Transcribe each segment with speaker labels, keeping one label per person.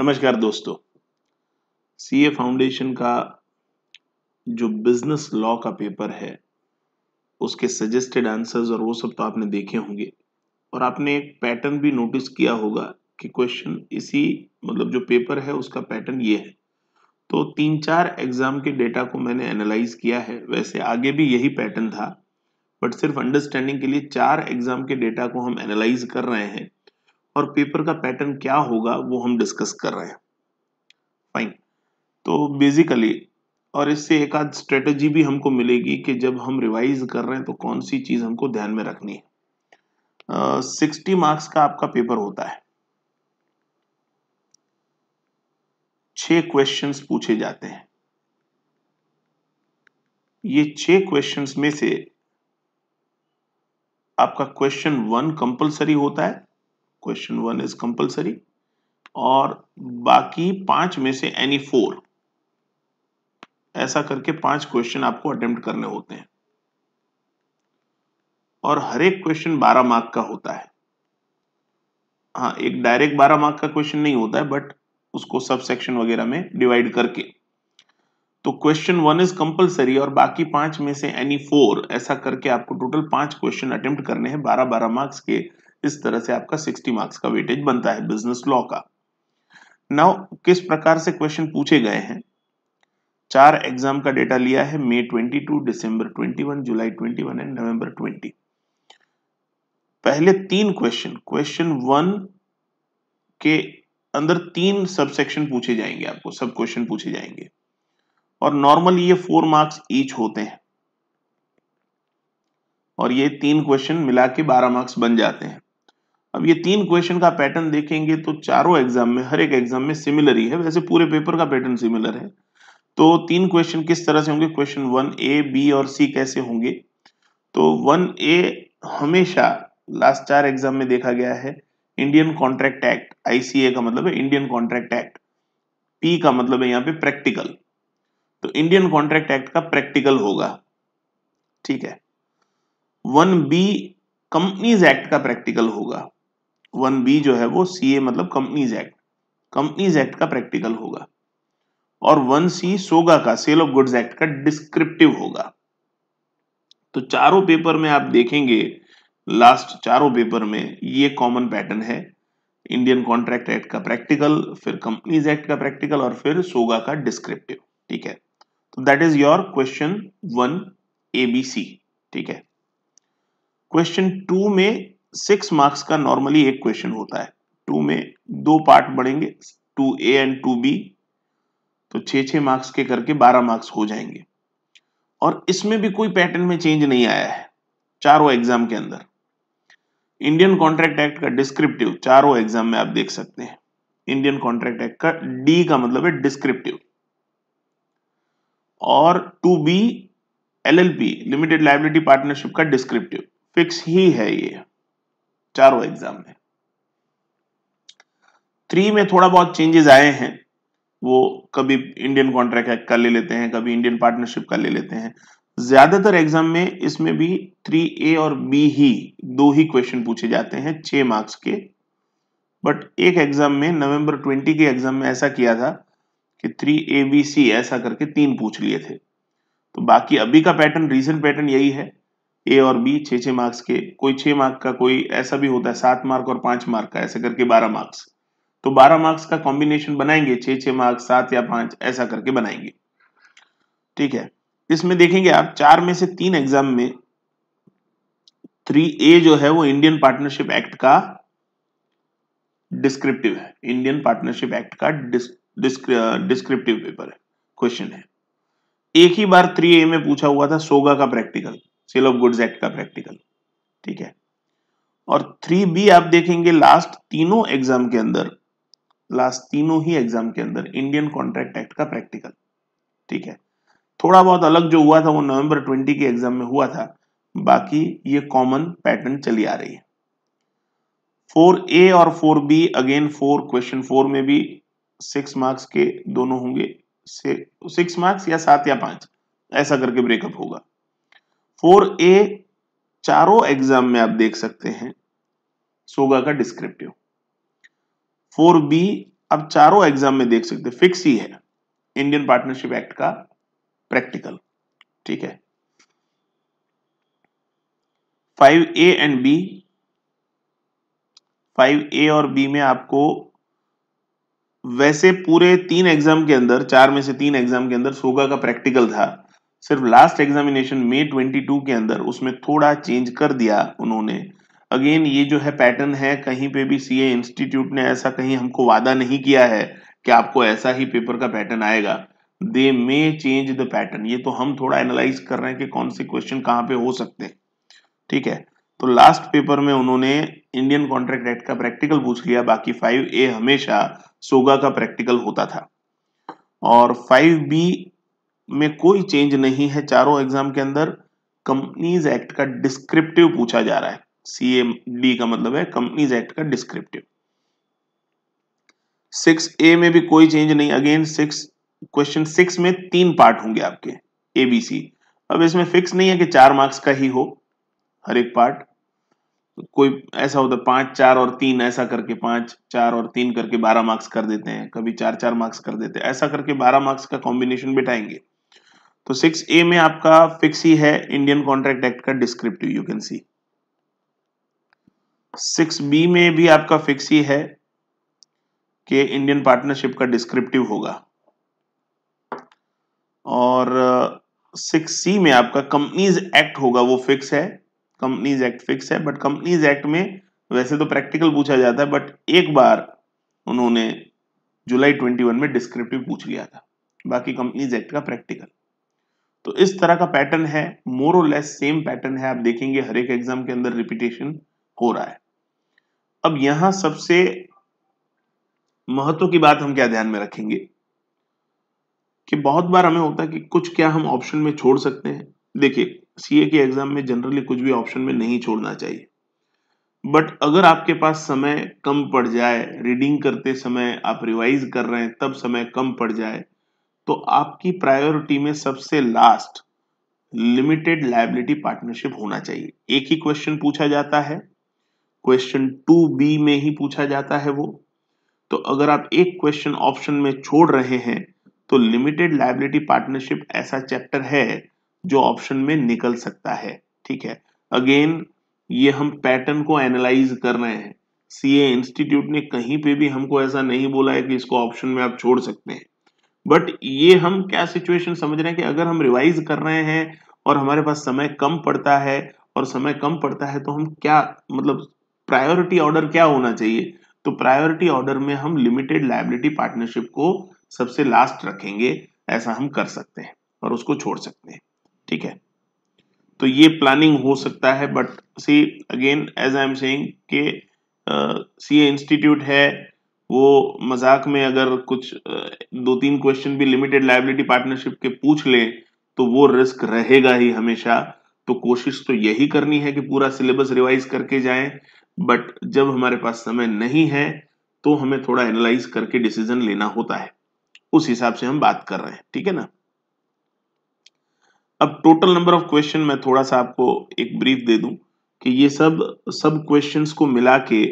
Speaker 1: नमस्कार दोस्तों सी ए फाउंडेशन का जो बिजनेस लॉ का पेपर है उसके सजेस्टेड आंसर्स और वो सब तो आपने देखे होंगे और आपने एक पैटर्न भी नोटिस किया होगा कि क्वेश्चन इसी मतलब जो पेपर है उसका पैटर्न ये है तो तीन चार एग्जाम के डेटा को मैंने एनालाइज किया है वैसे आगे भी यही पैटर्न था बट सिर्फ अंडरस्टैंडिंग के लिए चार एग्जाम के डेटा को हम एनालाइज कर रहे हैं और पेपर का पैटर्न क्या होगा वो हम डिस्कस कर रहे हैं फाइन तो बेसिकली और इससे एक आध स्ट्रेटजी भी हमको मिलेगी कि जब हम रिवाइज कर रहे हैं तो कौन सी चीज़ हमको ध्यान में रखनी है सिक्सटी uh, मार्क्स का आपका पेपर होता है छह क्वेश्चंस पूछे जाते हैं ये छह क्वेश्चंस में से आपका क्वेश्चन वन कंपलसरी होता है क्वेश्चन वन इज कंपल्सरी और बाकी पांच में से एनी फोर ऐसा करके पांच क्वेश्चन आपको अटेम्प्ट करने होते हैं और हर एक क्वेश्चन बारह मार्क का होता है हाँ एक डायरेक्ट बारह मार्क का क्वेश्चन नहीं होता है बट उसको सब सेक्शन वगैरह में डिवाइड करके तो क्वेश्चन वन इज कंपलसरी और बाकी पांच में से एनी फोर ऐसा करके आपको टोटल पांच क्वेश्चन अटेम्प्ट करने हैं बारह बारह मार्क्स के इस तरह से आपका 60 मार्क्स का वेटेज बनता है बिजनेस लॉ का नाउ किस प्रकार से क्वेश्चन पूछे गए हैं चार एग्जाम का डेटा लिया है मई 22, दिसंबर 21, जुलाई 21 एंड नवंबर 20 पहले तीन क्वेश्चन क्वेश्चन वन के अंदर तीन सबसेक्शन पूछे जाएंगे आपको सब क्वेश्चन पूछे जाएंगे और नॉर्मल ये फोर मार्क्स ईच होते हैं और ये तीन क्वेश्चन मिला के बारह मार्क्स बन जाते हैं अब ये तीन क्वेश्चन का पैटर्न देखेंगे तो चारों एग्जाम में हर एक एग्जाम में सिमिलर ही है वैसे पूरे पेपर का पैटर्न सिमिलर है तो तीन क्वेश्चन किस तरह से होंगे क्वेश्चन वन ए बी और सी कैसे होंगे तो वन ए हमेशा लास्ट चार एग्जाम में देखा गया है इंडियन कॉन्ट्रैक्ट एक्ट आईसीए का मतलब है इंडियन कॉन्ट्रैक्ट एक्ट पी का मतलब है यहाँ पे प्रैक्टिकल तो इंडियन कॉन्ट्रैक्ट एक्ट का प्रैक्टिकल होगा ठीक है वन बी कंपनीज एक्ट का प्रैक्टिकल होगा वन बी जो है वो सी ए मतलब कंपनीज एक्ट कंपनीज एक्ट का प्रैक्टिकल होगा और वन सी सोगा का सेल ऑफ गुड्स एक्ट का डिस्क्रिप्टिव होगा तो चारों पेपर में आप देखेंगे लास्ट चारों पेपर में ये कॉमन पैटर्न है इंडियन कॉन्ट्रैक्ट एक्ट का प्रैक्टिकल फिर कंपनीज एक्ट का प्रैक्टिकल और फिर सोगा का डिस्क्रिप्टिव ठीक है तो that is your question one A B C ठीक है क्वेश्चन टू में सिक्स मार्क्स का नॉर्मली एक क्वेश्चन होता है टू में दो पार्ट बढ़ेंगे two A and two B तो छः छः मार्क्स के करके बारह मार्क्स हो जाएंगे और इसमें भी कोई पैटर्न में चेंज नहीं आया है चारों एग्जाम के अंदर इंडियन कॉन्ट्रैक्ट एक्ट का डिस्क्रिप्टिव चारों एग्जाम में आप देख सकते हैं इंडियन कॉन्ट्रैक्ट एक्ट का डी का मतलब है डिस्क्रिप्टिव और two B LLP limited liability partnership का डिस्क्रिप्टिव फिक्स ही है ये चारों एग्जाम में थ्री में थोड़ा बहुत चेंजेस आए हैं वो कभी इंडियन कॉन्ट्रैक्ट एक्ट का ले लेते हैं कभी इंडियन पार्टनरशिप का ले लेते हैं ज्यादातर एग्जाम में इसमें भी थ्री ए और बी ही दो ही क्वेश्चन पूछे जाते हैं छह मार्क्स के बट एक एग्जाम में नवंबर ट्वेंटी के एग्जाम में ऐसा किया था कि थ्री ए बी सी ऐसा करके तीन पूछ लिए थे तो बाकी अभी का पैटर्न रीसेंट पैटर्न यही है ए और बी छः छः मार्क्स के कोई छः मार्क का कोई ऐसा भी होता है सात मार्क और पांच मार्क का ऐसे करके बारह मार्क्स तो बारह मार्क्स का कॉम्बिनेशन बनाएंगे छः छः मार्क्स सात या पांच ऐसा करके बनाएंगे ठीक है इसमें देखेंगे आप चार में से तीन एग्जाम में थ्री ए जो है वो इंडियन पार्टनरशिप एक्ट का डिस्क्रिप्टिव है इंडियन पार्टनरशिप एक्ट का डिस्क्रिप्टिव पेपर है क्वेश्चन है एक ही बार थ्री ए में पूछा हुआ था सोगा का practical sale of goods act का प्रैक्टिकल ठीक है और थ्री बी आप देखेंगे लास्ट तीनों एग्जाम के अंदर लास्ट तीनों ही एग्जाम के अंदर इंडियन कॉन्ट्रैक्ट एक्ट का प्रैक्टिकल ठीक है थोड़ा बहुत अलग जो हुआ था वो नवंबर 20 के एग्जाम में हुआ था बाकी ये कॉमन पैटर्न चली आ रही है फोर ए और four B again four question four में भी सिक्स मार्क्स के दोनों होंगे सिक्स मार्क्स या सात या पांच ऐसा करके ब्रेकअप होगा फोर ए चारों एग्जाम में आप देख सकते हैं सोगा का डिस्क्रिप्टिव फोर बी आप चारों एग्जाम में देख सकते हैं फिक्स ही है इंडियन पार्टनरशिप एक्ट का प्रैक्टिकल ठीक है five A and B five A और बी में आपको वैसे पूरे तीन एग्जाम के अंदर चार में से तीन एग्जाम के अंदर सोगा का प्रैक्टिकल था सिर्फ लास्ट एग्जामिनेशन मे 22 के अंदर उसमें थोड़ा चेंज कर दिया उन्होंने अगेन ये जो है पैटर्न है कहीं पे भी सीए इंस्टीट्यूट ने ऐसा कहीं हमको वादा नहीं किया है कि आपको ऐसा ही पेपर का पैटर्न आएगा they may change the pattern ये तो हम थोड़ा एनालाइज कर रहे हैं कि कौन से क्वेश्चन कहाँ पे हो सकते हैं ठीक है तो लास्ट पेपर में उन्होंने इंडियन कॉन्ट्रैक्ट एक्ट का प्रैक्टिकल पूछ लिया बाकी फाइव ए हमेशा सोगा का प्रैक्टिकल होता था और फाइव बी में कोई चेंज नहीं है चारों एग्जाम के अंदर कंपनीज एक्ट का डिस्क्रिप्टिव पूछा जा रहा है सी डी का मतलब है कंपनीज एक्ट का डिस्क्रिप्टिव सिक्स ए में भी कोई चेंज नहीं अगेन सिक्स क्वेश्चन सिक्स में तीन पार्ट होंगे आपके ए बी सी अब इसमें फिक्स नहीं है कि चार मार्क्स का ही हो हर एक पार्ट कोई ऐसा होता है पांच चार और तीन ऐसा करके पांच चार और तीन करके बारह मार्क्स कर देते हैं कभी चार चार मार्क्स कर देते हैं ऐसा करके बारह मार्क्स का कॉम्बिनेशन बिठाएंगे तो सिक्स ए में आपका फिक्स ही है इंडियन कॉन्ट्रैक्ट एक्ट का descriptive you can see six B में भी आपका फिक्स ही है कि इंडियन पार्टनरशिप का डिस्क्रिप्टिव होगा और सिक्स uh, सी में आपका कंपनीज एक्ट होगा वो फिक्स है कंपनीज एक्ट फिक्स है बट कंपनीज एक्ट में वैसे तो प्रैक्टिकल पूछा जाता है बट एक बार उन्होंने जुलाई 21 में डिस्क्रिप्टिव पूछ लिया था बाकी कंपनीज एक्ट का प्रैक्टिकल तो इस तरह का पैटर्न है मोर और लेस सेम पैटर्न है आप देखेंगे हर एक एग्जाम के अंदर रिपीटेशन हो रहा है अब यहां सबसे महत्व की बात हम क्या ध्यान में रखेंगे कि बहुत बार हमें होता है कि कुछ क्या हम ऑप्शन में छोड़ सकते हैं देखिए सीए के एग्जाम में जनरली कुछ भी ऑप्शन में नहीं छोड़ना चाहिए बट अगर आपके पास समय कम पड़ जाए रीडिंग करते समय आप रिवाइज कर रहे हैं तब समय कम पड़ जाए तो आपकी प्रायोरिटी में सबसे लास्ट लिमिटेड लाइबिलिटी पार्टनरशिप होना चाहिए एक ही क्वेश्चन पूछा जाता है क्वेश्चन टू बी में ही पूछा जाता है वो तो अगर आप एक क्वेश्चन ऑप्शन में छोड़ रहे हैं तो लिमिटेड लाइबिलिटी पार्टनरशिप ऐसा चैप्टर है जो ऑप्शन में निकल सकता है ठीक है अगेन ये हम पैटर्न को एनालाइज कर रहे हैं सीए इंस्टीट्यूट ने कहीं पे भी हमको ऐसा नहीं बोला है कि इसको ऑप्शन में आप छोड़ सकते हैं बट ये हम क्या सिचुएशन समझ रहे हैं कि अगर हम रिवाइज कर रहे हैं और हमारे पास समय कम पड़ता है और समय कम पड़ता है तो हम क्या मतलब प्रायोरिटी ऑर्डर क्या होना चाहिए तो प्रायोरिटी ऑर्डर में हम लिमिटेड लाइबिलिटी पार्टनरशिप को सबसे लास्ट रखेंगे ऐसा हम कर सकते हैं और उसको छोड़ सकते हैं ठीक है तो ये प्लानिंग हो सकता है but see again as I am saying के सी इंस्टीट्यूट है वो मजाक में अगर कुछ दो तीन क्वेश्चन भी लिमिटेड लाइबिलिटी पार्टनरशिप के पूछ ले तो वो रिस्क रहेगा ही हमेशा तो कोशिश तो यही करनी है कि पूरा सिलेबस रिवाइज करके जाए बट जब हमारे पास समय नहीं है तो हमें थोड़ा एनालाइज करके डिसीजन लेना होता है उस हिसाब से हम बात कर रहे हैं ठीक है ना अब टोटल नंबर ऑफ क्वेश्चन मैं थोड़ा सा आपको एक ब्रीफ दे दूं कि ये सब सब क्वेश्चंस को मिला के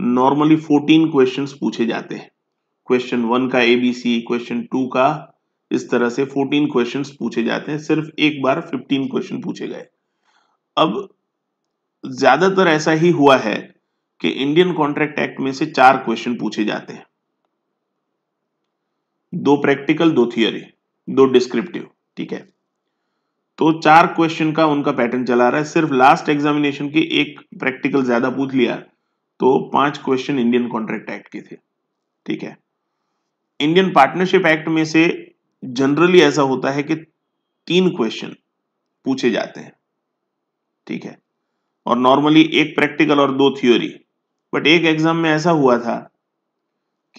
Speaker 1: नॉर्मली 14 क्वेश्चंस पूछे जाते हैं क्वेश्चन वन का एबीसी क्वेश्चन टू का इस तरह से 14 क्वेश्चंस पूछे जाते हैं सिर्फ एक बार 15 क्वेश्चन पूछे गए अब ज्यादातर ऐसा ही हुआ है कि इंडियन कॉन्ट्रैक्ट एक्ट में से चार क्वेश्चन पूछे जाते हैं दो प्रैक्टिकल दो थियोरी दो डिस्क्रिप्टिव ठीक है तो चार क्वेश्चन का उनका पैटर्न चला रहा है सिर्फ लास्ट एग्जामिनेशन के एक प्रैक्टिकल ज्यादा पूछ लिया तो पांच क्वेश्चन इंडियन कॉन्ट्रैक्ट एक्ट के थे ठीक है इंडियन पार्टनरशिप एक्ट में से जनरली ऐसा होता है कि तीन क्वेश्चन पूछे जाते हैं ठीक है और नॉर्मली एक प्रैक्टिकल और दो थ्योरी बट एक एग्जाम में ऐसा हुआ था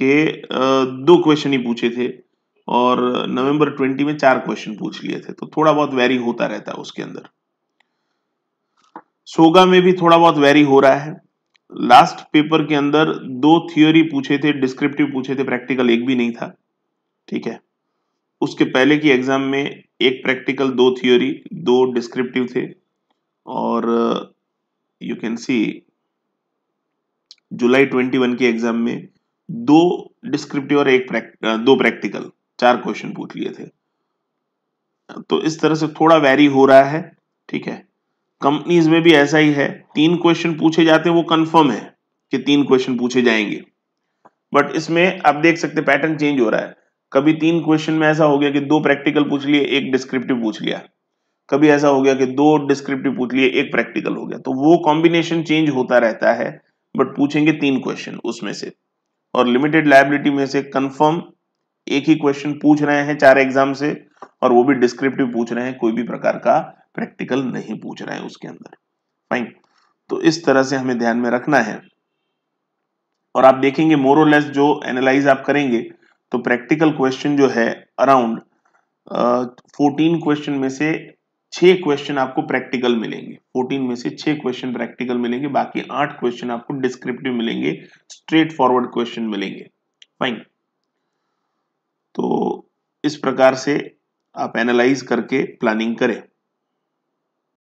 Speaker 1: कि दो क्वेश्चन ही पूछे थे और नवंबर ट्वेंटी में चार क्वेश्चन पूछ लिए थे तो थोड़ा बहुत वैरी होता रहता है उसके अंदर सोगा में भी थोड़ा बहुत वैरी हो रहा है लास्ट पेपर के अंदर दो थियोरी पूछे थे डिस्क्रिप्टिव पूछे थे प्रैक्टिकल एक भी नहीं था ठीक है उसके पहले की एग्जाम में एक प्रैक्टिकल दो थियोरी दो डिस्क्रिप्टिव थे और यू कैन सी जुलाई 21 के एग्जाम में दो डिस्क्रिप्टिव और एक uh, दो प्रैक्टिकल चार क्वेश्चन पूछ लिए थे तो इस तरह से थोड़ा वेरी हो रहा है ठीक है कंपनीज में भी ऐसा ही है तीन क्वेश्चन पूछे जाते हैं वो कंफर्म है कि तीन क्वेश्चन पूछे जाएंगे बट इसमें आप देख सकते पैटर्न चेंज हो रहा है कभी तीन क्वेश्चन में ऐसा हो गया कि दो प्रैक्टिकल पूछ लिए एक डिस्क्रिप्टिव पूछ लिया कभी ऐसा हो गया कि दो डिस्क्रिप्टिव पूछ लिए एक प्रैक्टिकल हो गया तो वो कॉम्बिनेशन चेंज होता रहता है बट पूछेंगे तीन क्वेश्चन उसमें से और लिमिटेड लाइबिलिटी में से कन्फर्म एक ही क्वेश्चन पूछ रहे हैं चार एग्जाम से और वो भी डिस्क्रिप्टिव पूछ रहे हैं कोई भी प्रकार का प्रैक्टिकल नहीं पूछ रहा है उसके अंदर फाइन तो इस तरह से हमें ध्यान में रखना है और आप देखेंगे मोरोलेस जो एनालाइज आप करेंगे तो प्रैक्टिकल क्वेश्चन जो है अराउंड फोर्टीन क्वेश्चन में से छह क्वेश्चन आपको प्रैक्टिकल मिलेंगे फोर्टीन में से छह क्वेश्चन प्रैक्टिकल मिलेंगे बाकी आठ क्वेश्चन आपको डिस्क्रिप्टिव मिलेंगे स्ट्रेट फॉरवर्ड क्वेश्चन मिलेंगे फाइन तो इस प्रकार से आप एनालाइज करके प्लानिंग करें